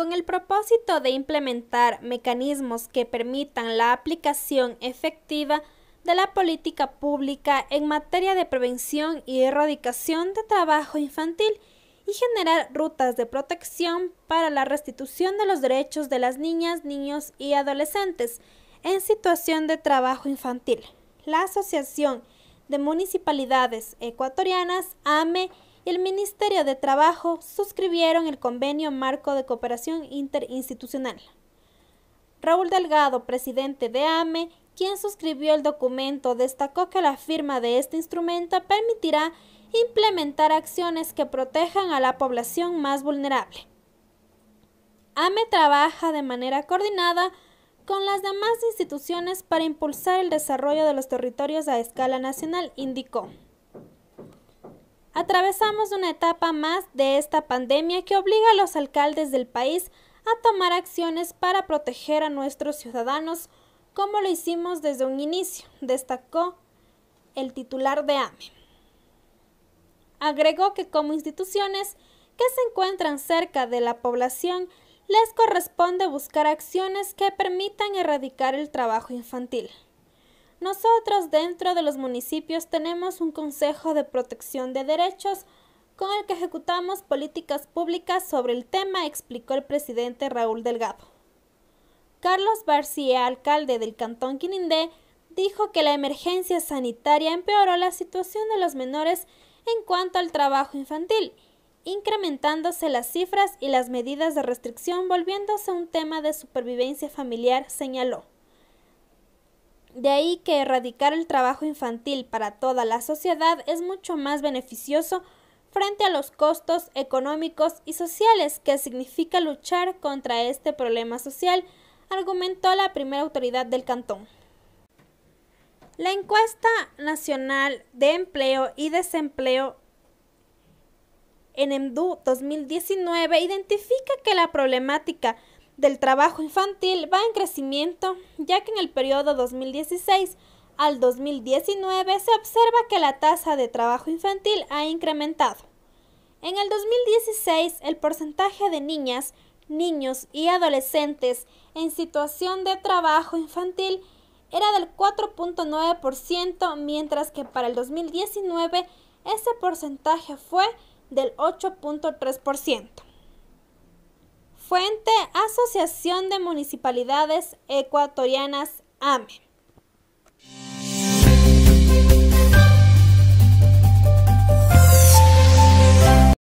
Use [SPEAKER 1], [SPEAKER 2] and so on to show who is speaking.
[SPEAKER 1] Con el propósito de implementar mecanismos que permitan la aplicación efectiva de la política pública en materia de prevención y erradicación de trabajo infantil y generar rutas de protección para la restitución de los derechos de las niñas, niños y adolescentes en situación de trabajo infantil. La Asociación de Municipalidades Ecuatorianas, AME, y el Ministerio de Trabajo suscribieron el convenio marco de cooperación interinstitucional. Raúl Delgado, presidente de AME, quien suscribió el documento, destacó que la firma de este instrumento permitirá implementar acciones que protejan a la población más vulnerable. AME trabaja de manera coordinada con las demás instituciones para impulsar el desarrollo de los territorios a escala nacional, indicó. Atravesamos una etapa más de esta pandemia que obliga a los alcaldes del país a tomar acciones para proteger a nuestros ciudadanos, como lo hicimos desde un inicio, destacó el titular de AME. Agregó que como instituciones que se encuentran cerca de la población, les corresponde buscar acciones que permitan erradicar el trabajo infantil. Nosotros dentro de los municipios tenemos un Consejo de Protección de Derechos con el que ejecutamos políticas públicas sobre el tema, explicó el presidente Raúl Delgado. Carlos Barcía, alcalde del Cantón Quinindé, dijo que la emergencia sanitaria empeoró la situación de los menores en cuanto al trabajo infantil, incrementándose las cifras y las medidas de restricción volviéndose un tema de supervivencia familiar, señaló. De ahí que erradicar el trabajo infantil para toda la sociedad es mucho más beneficioso frente a los costos económicos y sociales que significa luchar contra este problema social, argumentó la primera autoridad del cantón. La encuesta nacional de empleo y desempleo en EMDU 2019 identifica que la problemática del trabajo infantil va en crecimiento, ya que en el periodo 2016 al 2019 se observa que la tasa de trabajo infantil ha incrementado. En el 2016, el porcentaje de niñas, niños y adolescentes en situación de trabajo infantil era del 4.9%, mientras que para el 2019 ese porcentaje fue del 8.3%. Fuente Asociación de Municipalidades Ecuatorianas AME.